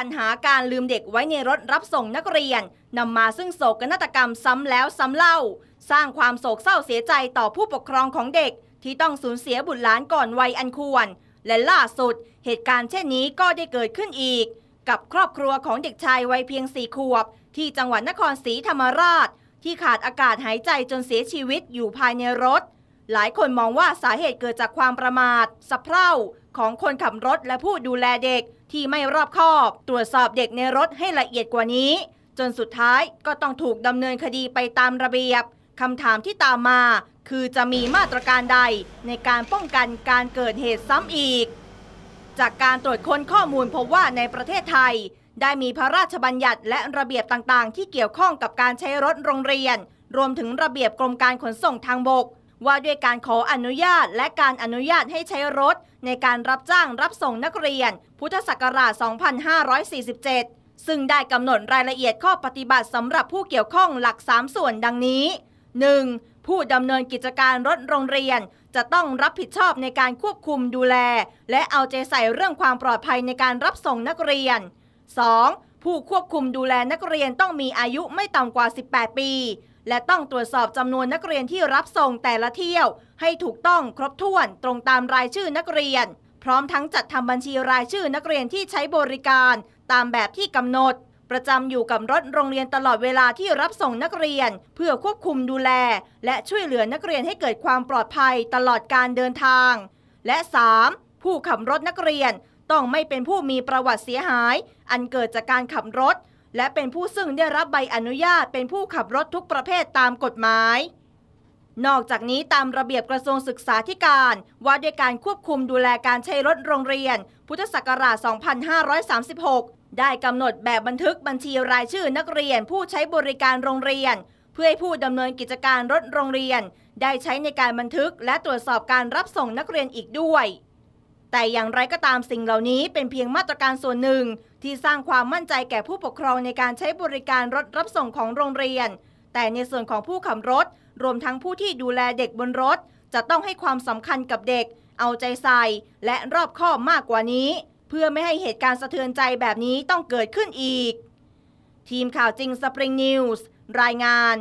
ปัญหาการลืมเด็กไว้ในรถรับส่งนักเรียน นำมาซึ่งโศกนาฏกรรมซ้ำแล้วซ้ำเล่า สร้างความโศกเศร้าเสียใจต่อผู้ปกครองของเด็ก ที่ต้องสูญเสียบุตรหลานก่อนวัยอันควร และล่าสุด เหตุการณ์เช่นนี้ก็ได้เกิดขึ้นอีก กับครอบครัวของเด็กชายวัยเพียงสี่ขวบ ที่จังหวัดนครศรีธรรมราช ที่ขาดอากาศหายใจจนเสียชีวิตอยู่ภายในรถหลายคนมองว่าสาเหตุเกิดจากความประมาทสะเพร่าของคนขับรถและผู้ดูแลเด็กที่ไม่รอบคอบ ตรวจสอบเด็กในรถให้ละเอียดกว่านี้ จนสุดท้ายก็ต้องถูกดำเนินคดีไปตามระเบียบ คำถามที่ตามมาคือจะมีมาตรการใดในการป้องกันการเกิดเหตุซ้ำอีก จากการตรวจค้นข้อมูลพบว่าในประเทศไทย ได้มีพระราชบัญญัติและระเบียบต่างๆ ที่เกี่ยวข้องกับการใช้รถโรงเรียน รวมถึงระเบียบกรมการขนส่งทางบกว่าด้วยการขออนุญาตและการอนุญาตให้ใช้รถ ในการรับจ้างรับส่งนักเรียน พุทธศักราช 2547 ซึ่งได้กำหนดรายละเอียดข้อปฏิบัติ สำหรับผู้เกี่ยวข้องหลัก 3 ส่วนดังนี้ 1. ผู้ดำเนินกิจการรถโรงเรียน จะต้องรับผิดชอบในการควบคุมดูแล และเอาใจใส่เรื่องความปลอดภัยในการรับส่งนักเรียน 2. ผู้ควบคุมดูแลนักเรียนต้องมีอายุไม่ต่ำกว่า 18 ปีและต้องตรวจสอบจำนวนนักเรียนที่รับส่งแต่ละเที่ยว ให้ถูกต้องครบถ้วนตรงตามรายชื่อนักเรียน พร้อมทั้งจัดทำบัญชีรายชื่อนักเรียนที่ใช้บริการ ตามแบบที่กำหนด ประจำอยู่กับรถโรงเรียนตลอดเวลาที่รับส่งนักเรียน เพื่อควบคุมดูแล และช่วยเหลือนักเรียนให้เกิดความปลอดภัยตลอดการเดินทาง และ 3. ผู้ขับรถนักเรียน ต้องไม่เป็นผู้มีประวัติเสียหาย อันเกิดจากการขับรถและเป็นผู้ซึ่งได้รับใบอนุญาตเป็นผู้ขับรถทุกประเภทตามกฎหมาย นอกจากนี้ตามระเบียบกระทรวงศึกษาธิการ ว่าด้วยการควบคุมดูแลการใช้รถโรงเรียน พุทธศักราช 2536 ได้กำหนดแบบบันทึกบัญชีรายชื่อนักเรียนผู้ใช้บริการโรงเรียน เพื่อให้ผู้ดำเนินกิจการรถโรงเรียน ได้ใช้ในการบันทึก และตรวจสอบการรับส่งนักเรียนอีกด้วยแต่อย่างไรก็ตามสิ่งเหล่านี้เป็นเพียงมาตรการส่วนหนึ่ง ที่สร้างความมั่นใจแก่ผู้ปกครองในการใช้บริการรถรับส่งของโรงเรียน แต่ในส่วนของผู้ขับรถ รวมทั้งผู้ที่ดูแลเด็กบนรถ จะต้องให้ความสำคัญกับเด็ก เอาใจใส่และรอบคอบมากกว่านี้ เพื่อไม่ให้เหตุการณ์สะเทือนใจแบบนี้ต้องเกิดขึ้นอีก ทีมข่าวจริงสปริงนิวส์รายงาน